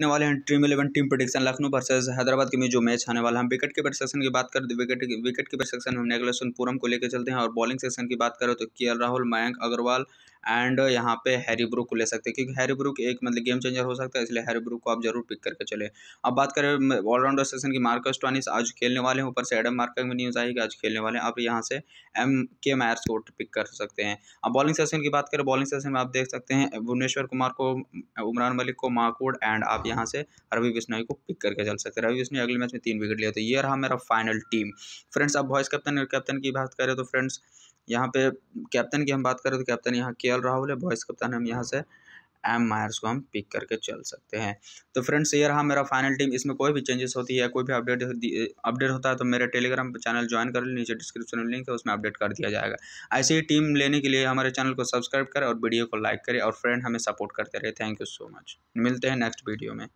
देखने वाले हैं Dream eleven team prediction Lucknow versus Hyderabad के में जो मैच आने वाला हम विकेट कीपर सेक्शन की बात करें विकेट विकेट कीपर सेक्शन हम नेगलेशन पूरम को लेकर चलते हैं और बॉलिंग सेक्शन की बात करें तो के राहुल तो मयंक अग्रवाल एंड यहाँ पे हैरी ब्रुक को ले सकते हैं क्योंकि हैरी ब्रुक एक मतलब गेम चेंजर हो सकता है इसलिए हैरी ब्रुक को आप जरूर पिक करके चले अब बात करें ऑलराउंडर सेशन की मार्कस टॉनिस आज खेलने वाले हैं ऊपर से एडम मार्कर में न्यूज़ आई कि आज खेलने वाले हैं आप यहाँ से एम के मैर्स को पिक कर सकते हैं अब बॉलिंग सेशन की बात करें बॉलिंग सेशन में आप देख सकते हैं भुवनेश्वर कुमार को उमरान मलिक को माकूड एंड आप यहाँ से रवि बिश्नोई को पिक करके चल सकते हैं रवि बिश्नोई अगले मैच में तीन विकेट लिया तो ये रहा मेरा फाइनल टीम फ्रेंड्स आप वॉइस कैप्टन और कैप्टन की बात करें तो फ्रेंड्स यहाँ पे कैप्टन की हम बात करें तो कैप्टन यहाँ के के राहुल है बॉयज़ कप्तान हम यहाँ से एम मायर्स को हम पिक करके चल सकते हैं तो फ्रेंड्स ये रहा मेरा फाइनल टीम इसमें कोई भी चेंजेस होती है कोई भी अपडेट अपडेट होता है तो मेरे टेलीग्राम चैनल ज्वाइन कर नीचे डिस्क्रिप्शन में लिंक है उसमें अपडेट कर दिया जाएगा ऐसे ही टीम लेने के लिए हमारे चैनल को सब्सक्राइब करें और वीडियो को लाइक करें और फ्रेंड हमें सपोर्ट करते रहे थैंक यू सो मच मिलते हैं नेक्स्ट वीडियो में